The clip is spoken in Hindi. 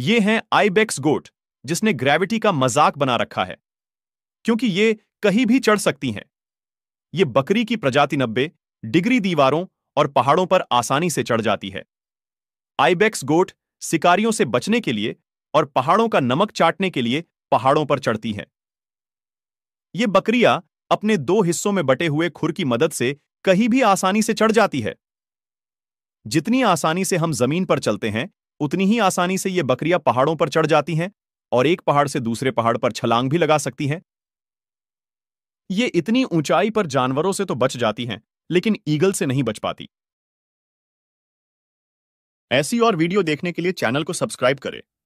ये हैं आईबेक्स गोट जिसने ग्रेविटी का मजाक बना रखा है क्योंकि ये कहीं भी चढ़ सकती हैं ये बकरी की प्रजाति नब्बे डिग्री दीवारों और पहाड़ों पर आसानी से चढ़ जाती है आईबेक्स गोट शिकारियों से बचने के लिए और पहाड़ों का नमक चाटने के लिए पहाड़ों पर चढ़ती है ये बकरियां अपने दो हिस्सों में बटे हुए खुर की मदद से कहीं भी आसानी से चढ़ जाती है जितनी आसानी से हम जमीन पर चलते हैं उतनी ही आसानी से ये बकरियां पहाड़ों पर चढ़ जाती हैं और एक पहाड़ से दूसरे पहाड़ पर छलांग भी लगा सकती हैं ये इतनी ऊंचाई पर जानवरों से तो बच जाती हैं लेकिन ईगल से नहीं बच पाती ऐसी और वीडियो देखने के लिए चैनल को सब्सक्राइब करें